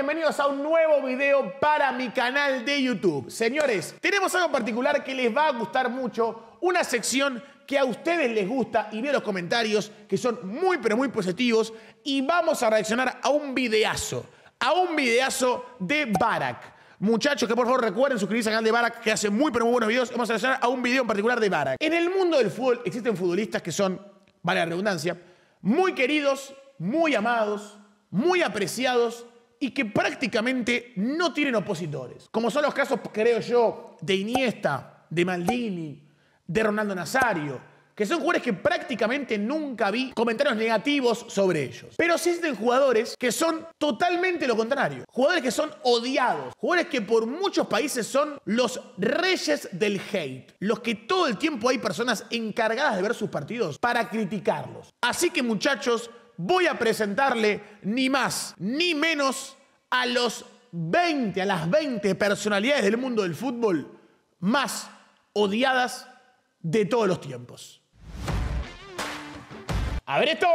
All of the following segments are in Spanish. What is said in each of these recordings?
bienvenidos a un nuevo video para mi canal de YouTube. Señores, tenemos algo en particular que les va a gustar mucho, una sección que a ustedes les gusta y veo los comentarios que son muy pero muy positivos y vamos a reaccionar a un videazo, a un videazo de Barack. Muchachos, que por favor recuerden suscribirse al canal de Barak, que hace muy pero muy buenos videos. Vamos a reaccionar a un video en particular de Barack. En el mundo del fútbol existen futbolistas que son, vale la redundancia, muy queridos, muy amados, muy apreciados y que prácticamente no tienen opositores. Como son los casos, creo yo, de Iniesta, de Maldini, de Ronaldo Nazario, que son jugadores que prácticamente nunca vi comentarios negativos sobre ellos. Pero existen jugadores que son totalmente lo contrario. Jugadores que son odiados. Jugadores que por muchos países son los reyes del hate. Los que todo el tiempo hay personas encargadas de ver sus partidos para criticarlos. Así que muchachos, voy a presentarle ni más ni menos a los 20, a las 20 personalidades del mundo del fútbol más odiadas de todos los tiempos. A ver esto.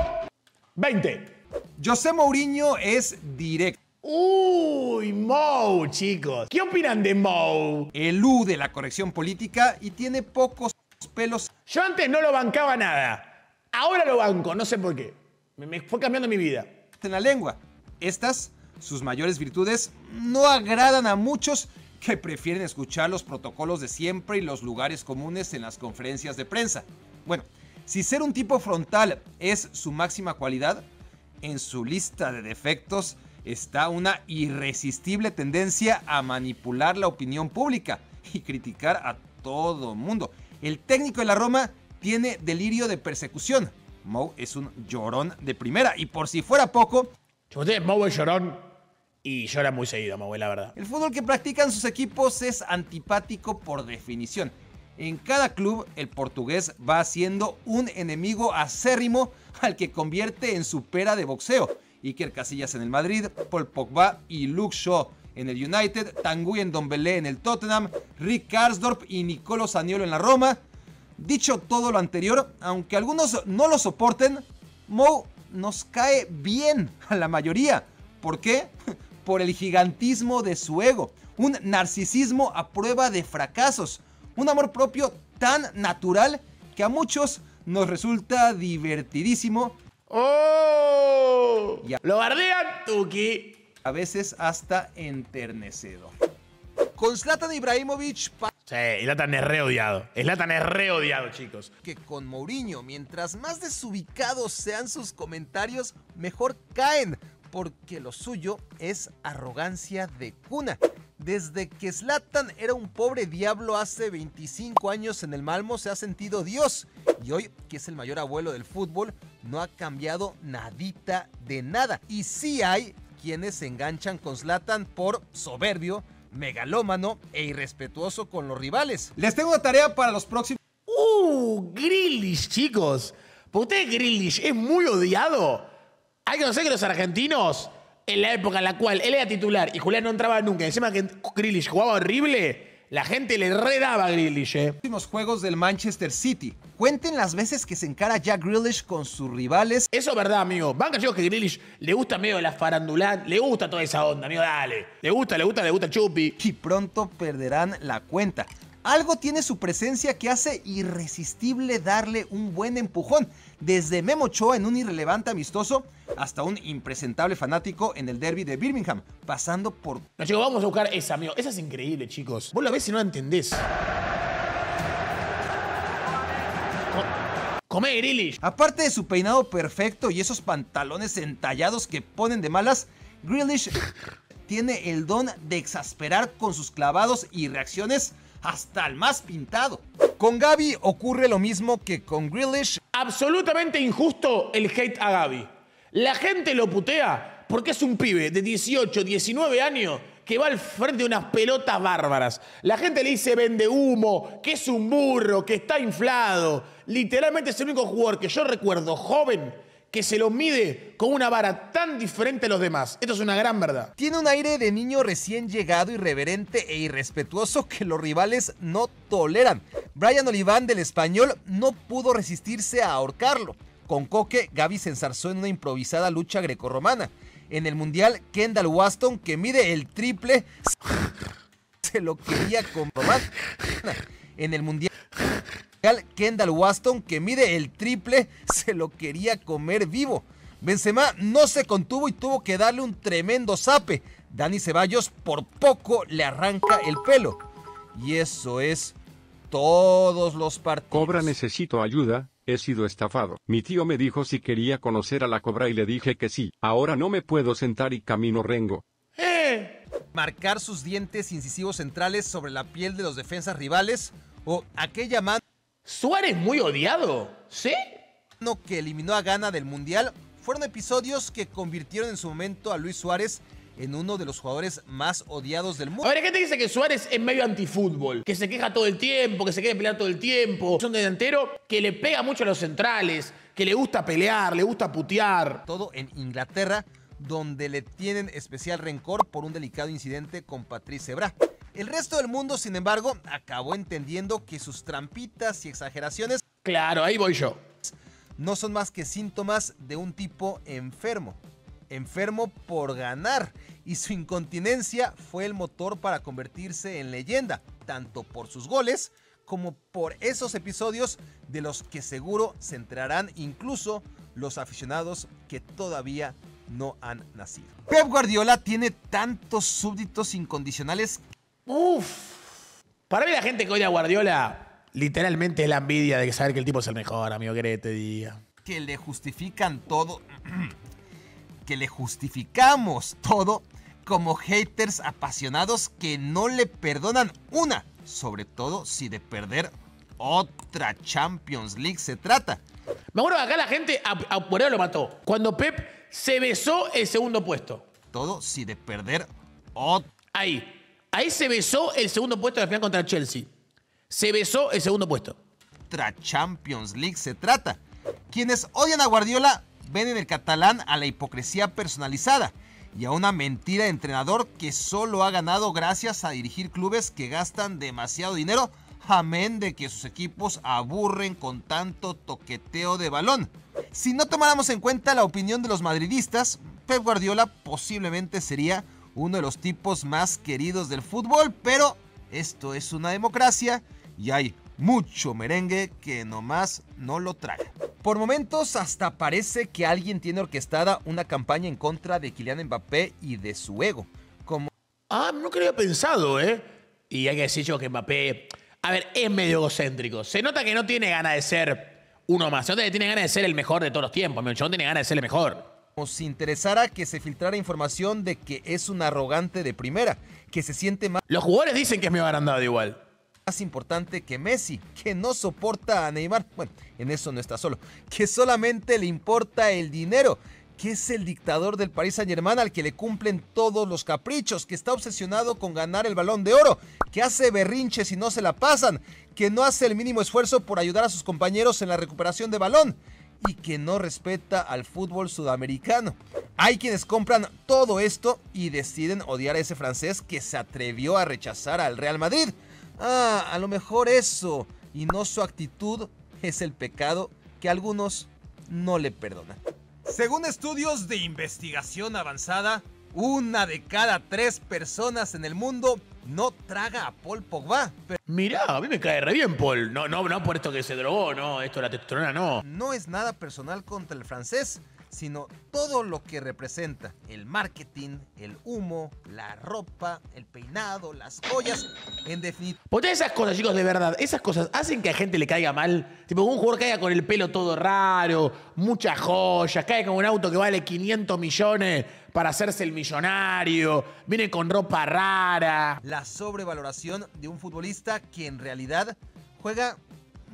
20. José Mourinho es directo. Uy, Mou, chicos. ¿Qué opinan de Mou? Elude la corrección política y tiene pocos pelos. Yo antes no lo bancaba nada. Ahora lo banco, no sé por qué. Me, fue cambiando mi vida. En la lengua. Estas, sus mayores virtudes, no agradan a muchos que prefieren escuchar los protocolos de siempre y los lugares comunes en las conferencias de prensa. Bueno, si ser un tipo frontal es su máxima cualidad, en su lista de defectos está una irresistible tendencia a manipular la opinión pública y criticar a todo mundo. El técnico de la Roma tiene delirio de persecución. Moe es un llorón de primera. Y por si fuera poco. Moe es llorón y llora muy seguido, Moe, la verdad. El fútbol que practican sus equipos es antipático por definición. En cada club, el portugués va siendo un enemigo acérrimo al que convierte en su pera de boxeo. Iker Casillas en el Madrid, Paul Pogba y Luke Shaw en el United, Tanguy en Don Belé en el Tottenham, Rick Karsdorp y Nicolo Saniolo en la Roma, Dicho todo lo anterior, aunque algunos no lo soporten, Moe nos cae bien a la mayoría. ¿Por qué? Por el gigantismo de su ego, un narcisismo a prueba de fracasos, un amor propio tan natural que a muchos nos resulta divertidísimo. ¡Oh! ¡Lo bardean, Tuki! A veces hasta enternecedo. Con Zlatan Ibrahimovic... Sí, Zlatan es re odiado. Zlatan es re odiado, chicos. Que con Mourinho, mientras más desubicados sean sus comentarios, mejor caen, porque lo suyo es arrogancia de cuna. Desde que Zlatan era un pobre diablo hace 25 años en el Malmo se ha sentido Dios. Y hoy, que es el mayor abuelo del fútbol, no ha cambiado nadita de nada. Y sí hay quienes se enganchan con Zlatan por soberbio, megalómano e irrespetuoso con los rivales. Les tengo una tarea para los próximos. ¡Uh! Grillish, chicos. ¿Por ustedes, Grillish es muy odiado. Hay que conocer que los argentinos, en la época en la cual él era titular y Julián no entraba nunca, encima que Grillish jugaba horrible la gente le redaba a Grealish, eh. Últimos juegos del Manchester City. Cuenten las veces que se encara Jack Grealish con sus rivales. Eso es verdad, amigo. Van cachos que Grealish le gusta medio la farandulán, le gusta toda esa onda, amigo, dale. Le gusta, le gusta, le gusta el chupi. Y pronto perderán la cuenta. Algo tiene su presencia que hace irresistible darle un buen empujón, desde Memo Choa en un irrelevante amistoso hasta un impresentable fanático en el derby de Birmingham, pasando por... No, chicos, vamos a buscar esa, amigo. Esa es increíble, chicos. Vos la ves si no la entendés. Come Aparte de su peinado perfecto y esos pantalones entallados que ponen de malas, Grealish tiene el don de exasperar con sus clavados y reacciones hasta el más pintado. Con Gaby ocurre lo mismo que con Grealish. Absolutamente injusto el hate a Gaby. La gente lo putea porque es un pibe de 18, 19 años que va al frente de unas pelotas bárbaras. La gente le dice vende humo, que es un burro, que está inflado. Literalmente es el único jugador que yo recuerdo joven que se lo mide con una vara tan diferente a los demás. Esto es una gran verdad. Tiene un aire de niño recién llegado, irreverente e irrespetuoso que los rivales no toleran. Brian Oliván del español no pudo resistirse a ahorcarlo. Con Coque, Gaby se ensarzó en una improvisada lucha grecorromana. En el mundial, Kendall Waston, que mide el triple, se lo quería comprobar. En el mundial. Kendall Waston, que mide el triple, se lo quería comer vivo. Benzema no se contuvo y tuvo que darle un tremendo zape. Dani Ceballos por poco le arranca el pelo. Y eso es todos los partidos. Cobra necesito ayuda, he sido estafado. Mi tío me dijo si quería conocer a la cobra y le dije que sí. Ahora no me puedo sentar y camino rengo. Marcar sus dientes incisivos centrales sobre la piel de los defensas rivales o aquella mano Suárez muy odiado, ¿sí? Que eliminó a Gana del Mundial fueron episodios que convirtieron en su momento a Luis Suárez en uno de los jugadores más odiados del mundo. A ver, ¿qué dice que Suárez es medio antifútbol? Que se queja todo el tiempo, que se quiere pelear todo el tiempo. Es un delantero que le pega mucho a los centrales, que le gusta pelear, le gusta putear. Todo en Inglaterra, donde le tienen especial rencor por un delicado incidente con Patrice Evra. El resto del mundo, sin embargo, acabó entendiendo que sus trampitas y exageraciones... Claro, ahí voy yo. No son más que síntomas de un tipo enfermo. Enfermo por ganar. Y su incontinencia fue el motor para convertirse en leyenda, tanto por sus goles como por esos episodios de los que seguro se enterarán incluso los aficionados que todavía no han nacido. Pep Guardiola tiene tantos súbditos incondicionales Uf. Para mí la gente que odia a Guardiola literalmente es la envidia de saber que el tipo es el mejor, amigo, que te diga. Que le justifican todo. que le justificamos todo como haters apasionados que no le perdonan una, sobre todo si de perder otra Champions League se trata. Me acuerdo acá la gente a, a lo mató. Cuando Pep se besó el segundo puesto. Todo si de perder otra. Ahí. Ahí se besó el segundo puesto de la final contra Chelsea. Se besó el segundo puesto. Tra Champions League se trata. Quienes odian a Guardiola ven en el catalán a la hipocresía personalizada y a una mentira de entrenador que solo ha ganado gracias a dirigir clubes que gastan demasiado dinero, amén de que sus equipos aburren con tanto toqueteo de balón. Si no tomáramos en cuenta la opinión de los madridistas, Pep Guardiola posiblemente sería uno de los tipos más queridos del fútbol, pero esto es una democracia y hay mucho merengue que nomás no lo traga. Por momentos hasta parece que alguien tiene orquestada una campaña en contra de Kylian Mbappé y de su ego. Como... Ah, no había pensado, ¿eh? Y hay que decir que Mbappé, a ver, es medio egocéntrico. Se nota que no tiene ganas de ser uno más, se nota que tiene ganas de ser el mejor de todos los tiempos. no tiene ganas de ser el mejor nos interesara que se filtrara información de que es un arrogante de primera, que se siente más... Los jugadores dicen que es mi agrandado igual. Más importante que Messi, que no soporta a Neymar. Bueno, en eso no está solo. Que solamente le importa el dinero, que es el dictador del Paris Saint Germain al que le cumplen todos los caprichos, que está obsesionado con ganar el balón de oro, que hace berrinches y no se la pasan, que no hace el mínimo esfuerzo por ayudar a sus compañeros en la recuperación de balón, y que no respeta al fútbol sudamericano. Hay quienes compran todo esto y deciden odiar a ese francés que se atrevió a rechazar al Real Madrid. Ah, a lo mejor eso y no su actitud es el pecado que algunos no le perdonan. Según estudios de investigación avanzada, una de cada tres personas en el mundo no traga a Paul Pogba. Mirá, a mí me cae re bien Paul. No, no, no por esto que se drogó, no, esto la testosterona no. No es nada personal contra el francés, sino todo lo que representa. El marketing, el humo, la ropa, el peinado, las joyas, en definitiva. Porque esas cosas, chicos, de verdad, esas cosas hacen que a gente le caiga mal. Tipo, un jugador caiga con el pelo todo raro, muchas joyas, cae con un auto que vale 500 millones para hacerse el millonario, viene con ropa rara. La sobrevaloración de un futbolista que en realidad juega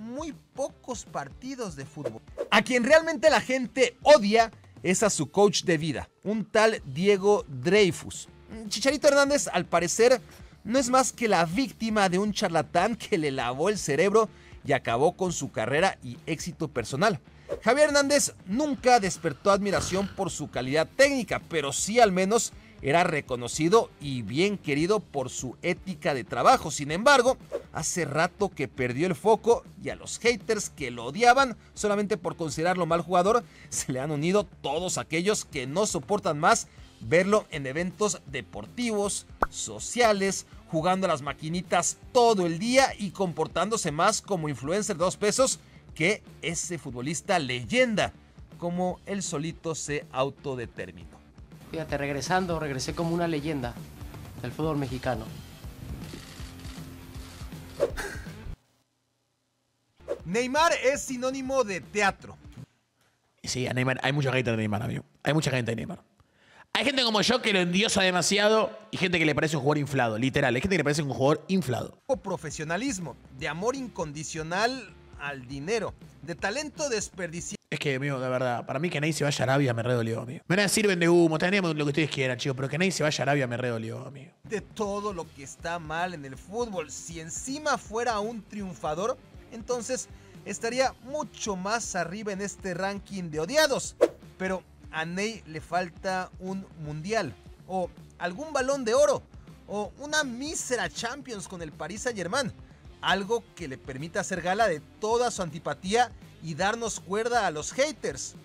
muy pocos partidos de fútbol. A quien realmente la gente odia es a su coach de vida, un tal Diego Dreyfus. Chicharito Hernández, al parecer, no es más que la víctima de un charlatán que le lavó el cerebro y acabó con su carrera y éxito personal. Javier Hernández nunca despertó admiración por su calidad técnica, pero sí al menos era reconocido y bien querido por su ética de trabajo. Sin embargo, hace rato que perdió el foco y a los haters que lo odiaban solamente por considerarlo mal jugador, se le han unido todos aquellos que no soportan más verlo en eventos deportivos, sociales, jugando a las maquinitas todo el día y comportándose más como influencer de dos pesos que ese futbolista leyenda, como él solito se autodeterminó. Fíjate, regresando, regresé como una leyenda del fútbol mexicano. Neymar es sinónimo de teatro. Sí, a Neymar, hay mucha gente de Neymar, amigo. Hay mucha gente de Neymar. Hay gente como yo que lo endiosa demasiado y gente que le parece un jugador inflado, literal. Hay gente que le parece un jugador inflado. O profesionalismo, de amor incondicional al dinero, de talento desperdiciado. Es que, amigo, de verdad, para mí que Ney se vaya a Arabia me redolió, amigo. Me sirven de humo, tenemos lo que ustedes quieran, chicos, pero que Ney se vaya a Arabia me redolió, amigo. De todo lo que está mal en el fútbol, si encima fuera un triunfador, entonces estaría mucho más arriba en este ranking de odiados. Pero a Ney le falta un mundial, o algún balón de oro, o una mísera Champions con el Paris Saint Germain algo que le permita hacer gala de toda su antipatía y darnos cuerda a los haters.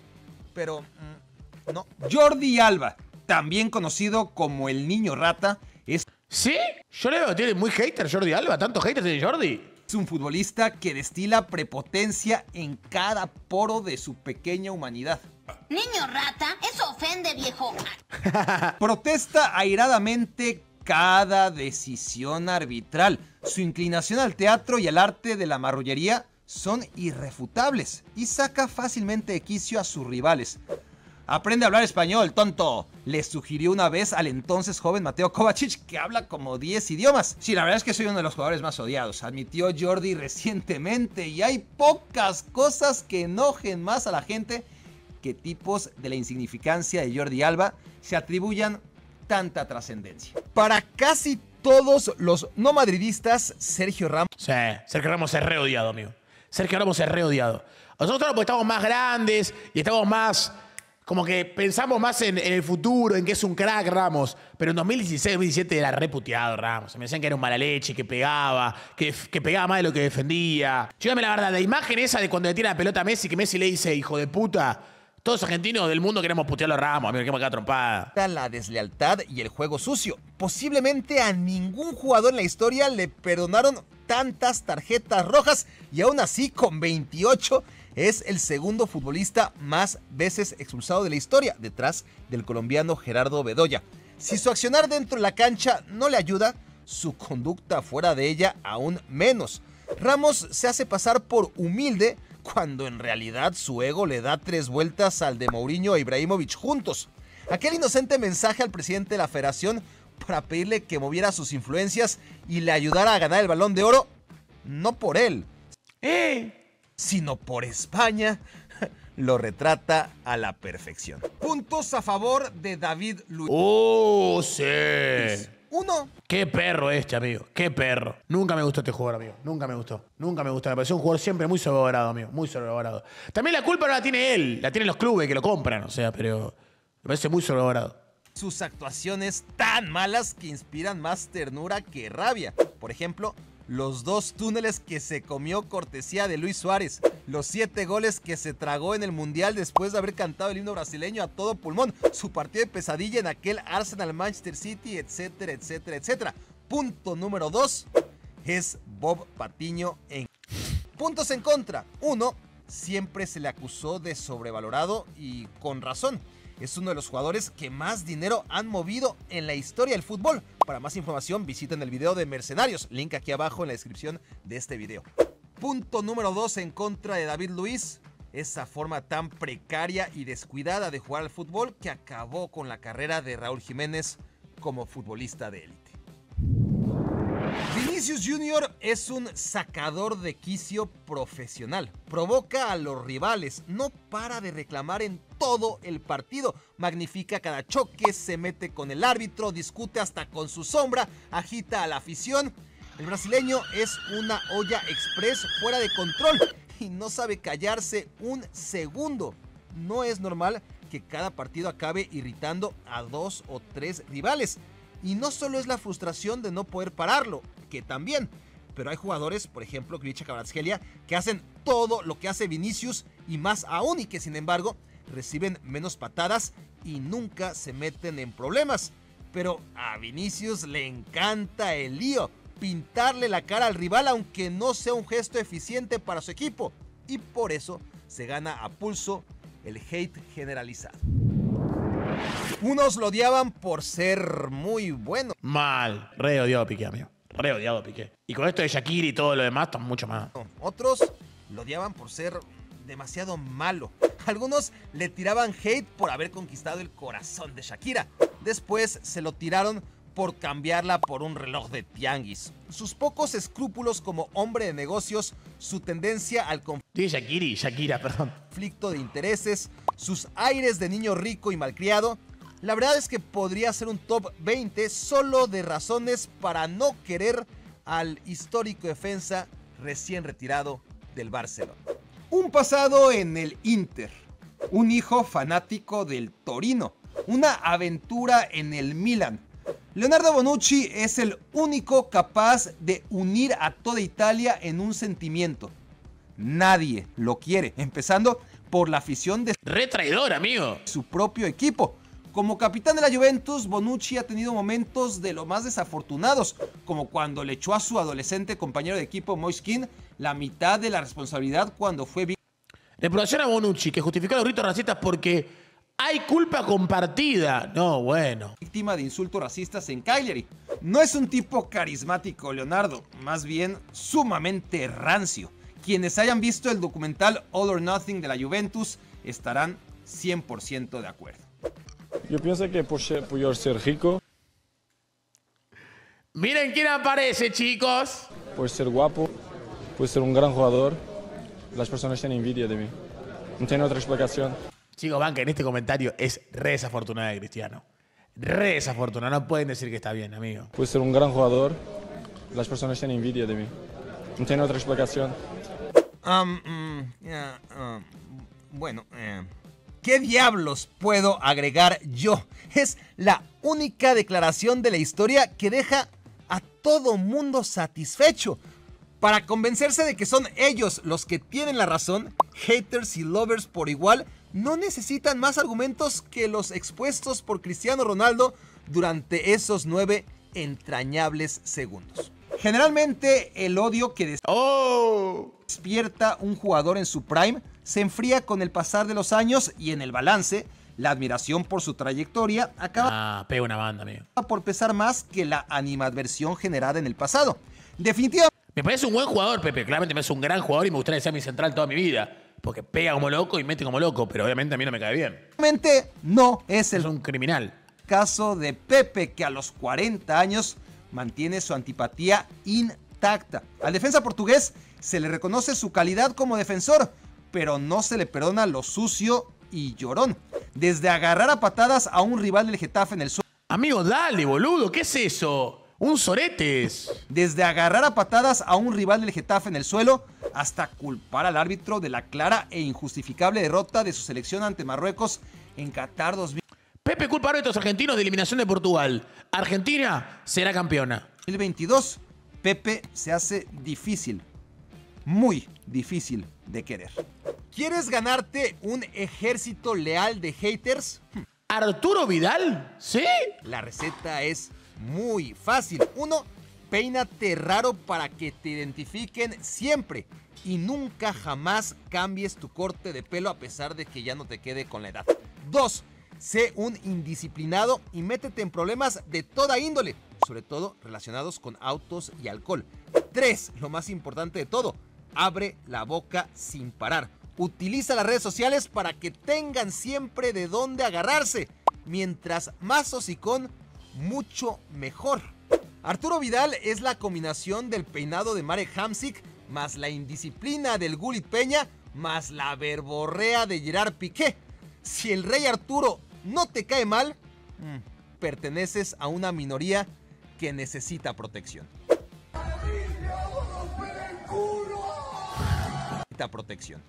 Pero mm, no. Jordi Alba, también conocido como el niño rata, es... ¿Sí? Yo le tiene muy hater Jordi Alba, tanto haters de Jordi. Es un futbolista que destila prepotencia en cada poro de su pequeña humanidad. Niño rata, eso ofende viejo. Protesta airadamente cada decisión arbitral. Su inclinación al teatro y al arte de la marrullería son irrefutables y saca fácilmente quicio a sus rivales. Aprende a hablar español, tonto. Le sugirió una vez al entonces joven Mateo Kovacic, que habla como 10 idiomas. Sí, la verdad es que soy uno de los jugadores más odiados, admitió Jordi recientemente, y hay pocas cosas que enojen más a la gente que tipos de la insignificancia de Jordi Alba se atribuyan tanta trascendencia. Para casi todos los no madridistas, Sergio Ramos. Sí, Sergio Ramos es reodiado odiado, amigo. Sergio Ramos es reodiado Nosotros pues, estamos más grandes y estamos más. Como que pensamos más en, el futuro, en que es un crack Ramos. Pero en 2016, 2017 era reputeado Ramos. se Me decían que era un mala leche, que pegaba, que, que pegaba más de lo que defendía. Dígame la verdad, la imagen esa de cuando le tira la pelota a Messi, que Messi le dice, hijo de puta, todos argentinos del mundo queremos putear a ramos, mira, me queda trompada. La deslealtad y el juego sucio. Posiblemente a ningún jugador en la historia le perdonaron tantas tarjetas rojas y aún así con 28 es el segundo futbolista más veces expulsado de la historia, detrás del colombiano Gerardo Bedoya. Si su accionar dentro de la cancha no le ayuda, su conducta fuera de ella aún menos. Ramos se hace pasar por humilde cuando en realidad su ego le da tres vueltas al de Mourinho e Ibrahimovic juntos. Aquel inocente mensaje al presidente de la federación para pedirle que moviera sus influencias y le ayudara a ganar el balón de oro, no por él, ¡Eh! sino por España, lo retrata a la perfección. Puntos a favor de David Luiz. ¡Oh, sí! Qué perro este, amigo. Qué perro. Nunca me gustó este jugador, amigo. Nunca me gustó. Nunca me gustó. Me pareció un jugador siempre muy sobrevalorado, amigo. Muy sobrevalorado. También la culpa no la tiene él. La tienen los clubes que lo compran, o sea, pero me parece muy sobrevalorado sus actuaciones tan malas que inspiran más ternura que rabia. Por ejemplo, los dos túneles que se comió cortesía de Luis Suárez, los siete goles que se tragó en el Mundial después de haber cantado el himno brasileño a todo pulmón, su partido de pesadilla en aquel Arsenal Manchester City, etcétera, etcétera, etcétera. Punto número dos es Bob Patiño en... Puntos en contra. Uno, siempre se le acusó de sobrevalorado y con razón. Es uno de los jugadores que más dinero han movido en la historia del fútbol para más información visiten el video de Mercenarios, link aquí abajo en la descripción de este video. Punto número 2 en contra de David Luis, esa forma tan precaria y descuidada de jugar al fútbol que acabó con la carrera de Raúl Jiménez como futbolista de élite. Vinicius Jr. es un sacador de quicio profesional. Provoca a los rivales, no para de reclamar en todo el partido. Magnifica cada choque, se mete con el árbitro, discute hasta con su sombra, agita a la afición. El brasileño es una olla express fuera de control y no sabe callarse un segundo. No es normal que cada partido acabe irritando a dos o tres rivales. Y no solo es la frustración de no poder pararlo, que también, pero hay jugadores, por ejemplo, Grisha Kvaratskhelia, que hacen todo lo que hace Vinicius y más aún y que sin embargo reciben menos patadas y nunca se meten en problemas. Pero a Vinicius le encanta el lío, pintarle la cara al rival aunque no sea un gesto eficiente para su equipo. Y por eso se gana a pulso el hate generalizado unos lo odiaban por ser muy bueno. Mal. Re odiado Piqué, amigo. Re odiado Piqué. Y con esto de Shakira y todo lo demás, está mucho más. Otros lo odiaban por ser demasiado malo. Algunos le tiraban hate por haber conquistado el corazón de Shakira. Después se lo tiraron por cambiarla por un reloj de tianguis. Sus pocos escrúpulos como hombre de negocios, su tendencia al conflicto. Shakira, perdón. Conflicto de intereses, sus aires de niño rico y malcriado la verdad es que podría ser un top 20 solo de razones para no querer al histórico defensa recién retirado del Barcelona. Un pasado en el Inter, un hijo fanático del Torino, una aventura en el Milan. Leonardo Bonucci es el único capaz de unir a toda Italia en un sentimiento. Nadie lo quiere, empezando por la afición de... Retraidor, amigo. Su propio equipo. Como capitán de la Juventus, Bonucci ha tenido momentos de lo más desafortunados, como cuando le echó a su adolescente compañero de equipo Moiskin la mitad de la responsabilidad cuando fue víctima. a Bonucci, que justificó los gritos racistas porque hay culpa compartida. No, bueno. Víctima de insultos racistas en Cagliari. No es un tipo carismático, Leonardo, más bien sumamente rancio. Quienes hayan visto el documental All or Nothing de la Juventus estarán 100% de acuerdo. Yo pienso que por, ser, rico. Miren quién aparece, chicos. Puede ser guapo, puede ser un gran jugador, las personas tienen envidia de mí. No tiene otra explicación. Chicos, van en este comentario es re de Cristiano. Re fortuna No pueden decir que está bien, amigo. puede ser un gran jugador, las personas tienen envidia de mí. No tiene otra explicación. Um, mm, um, bueno, eh, ¿Qué diablos puedo agregar yo? Es la única declaración de la historia que deja a todo mundo satisfecho. Para convencerse de que son ellos los que tienen la razón, haters y lovers por igual no necesitan más argumentos que los expuestos por Cristiano Ronaldo durante esos nueve entrañables segundos. Generalmente el odio que ¡Oh! despierta un jugador en su prime se enfría con el pasar de los años y en el balance, la admiración por su trayectoria acaba ah, por pesar más que la animadversión generada en el pasado. Definitivamente. Me parece un buen jugador, Pepe. Claramente me parece un gran jugador y me gustaría ser mi central toda mi vida. Porque pega como loco y mete como loco, pero obviamente a mí no me cae bien. Obviamente no es el es un criminal. caso de Pepe que a los 40 años mantiene su antipatía intacta. Al defensa portugués se le reconoce su calidad como defensor, pero no se le perdona lo sucio y llorón. Desde agarrar a patadas a un rival del Getafe en el suelo. Amigo, dale, boludo, ¿qué es eso? Un soretes. Desde agarrar a patadas a un rival del Getafe en el suelo hasta culpar al árbitro de la clara e injustificable derrota de su selección ante Marruecos en Qatar 2000. Pepe culpa a estos argentinos de eliminación de Portugal. Argentina será campeona. El 22, Pepe se hace difícil, muy difícil de querer. ¿Quieres ganarte un ejército leal de haters? Hm. ¿Arturo Vidal? ¿Sí? La receta es muy fácil. Uno, peínate raro para que te identifiquen siempre y nunca jamás cambies tu corte de pelo a pesar de que ya no te quede con la edad. Dos, sé un indisciplinado y métete en problemas de toda índole, sobre todo relacionados con autos y alcohol. 3. Lo más importante de todo, abre la boca sin parar. Utiliza las redes sociales para que tengan siempre de dónde agarrarse. Mientras más hocicón, mucho mejor. Arturo Vidal es la combinación del peinado de Mare Hamsik más la indisciplina del Gulit Peña más la verborrea de Gerard Piqué. Si el rey Arturo no te cae mal, mm, perteneces a una minoría que necesita protección. Necesita protección.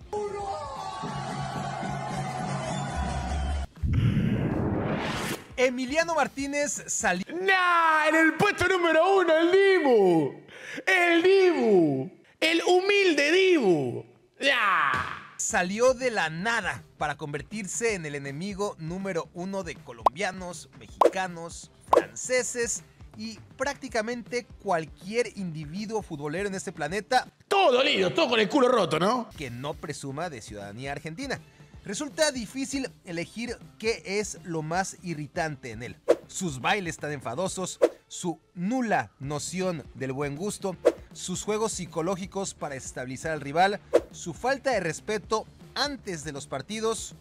Emiliano Martínez salió. ¡Nah! En el puesto número uno, el Dibu. El Dibu. El humilde Dibu. Ya salió de la nada para convertirse en el enemigo número uno de colombianos, mexicanos, franceses y prácticamente cualquier individuo futbolero en este planeta. Todo lío, todo con el culo roto, ¿no? Que no presuma de ciudadanía argentina. Resulta difícil elegir qué es lo más irritante en él. Sus bailes tan enfadosos, su nula noción del buen gusto, sus juegos psicológicos para estabilizar al rival, su falta de respeto antes de los partidos.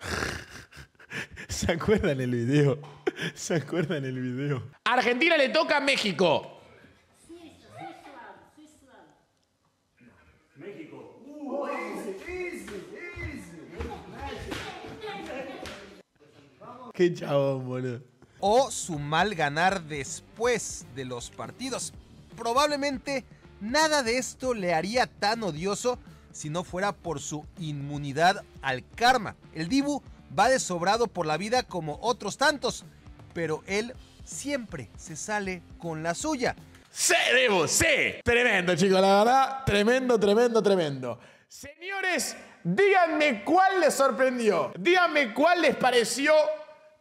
¿Se acuerdan el video? ¿Se acuerdan el video? Argentina le toca a México. Qué chabón, boludo. O su mal ganar después de los partidos. Probablemente nada de esto le haría tan odioso si no fuera por su inmunidad al karma. El Dibu va desobrado por la vida como otros tantos, pero él siempre se sale con la suya. ¡Sí, Dibu! ¡Sí! Tremendo, chicos, la verdad, tremendo, tremendo, tremendo. Señores, díganme cuál les sorprendió. Díganme cuál les pareció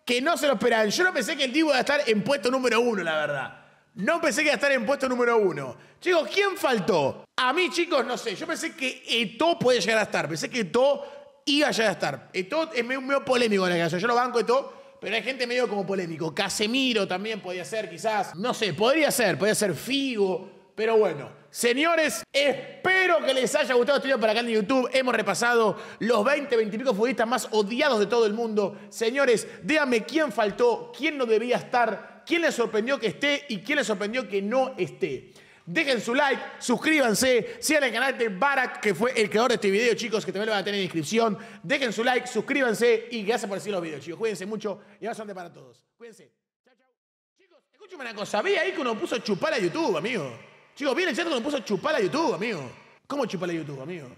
que no se lo esperaban. Yo no pensé que el Dibu iba a estar en puesto número uno, la verdad. No pensé que iba a estar en puesto número uno. Chicos, ¿quién faltó? A mí, chicos, no sé. Yo pensé que Eto puede llegar a estar. Pensé que Eto iba a llegar a estar. Eto es medio, polémico en la Yo lo banco Eto, pero hay gente medio como polémico. Casemiro también podía ser, quizás. No sé, podría ser. Podría ser Figo. Pero bueno, señores, espero que les haya gustado este video para acá en YouTube. Hemos repasado los 20, 20 y pico futbolistas más odiados de todo el mundo. Señores, déjame quién faltó, quién no debía estar quién les sorprendió que esté y quién les sorprendió que no esté. Dejen su like, suscríbanse, sigan el canal de Barak, que fue el creador de este video, chicos, que también lo van a tener en descripción. Dejen su like, suscríbanse y gracias por decir los videos, chicos. Cuídense mucho y bastante para todos. Cuídense. Chao, chao. Chicos, escúchenme una cosa. Vi ahí que uno puso chupar a YouTube, amigo. Chicos, vi en que uno puso chupar a YouTube, amigo. ¿Cómo chupar a YouTube, amigo?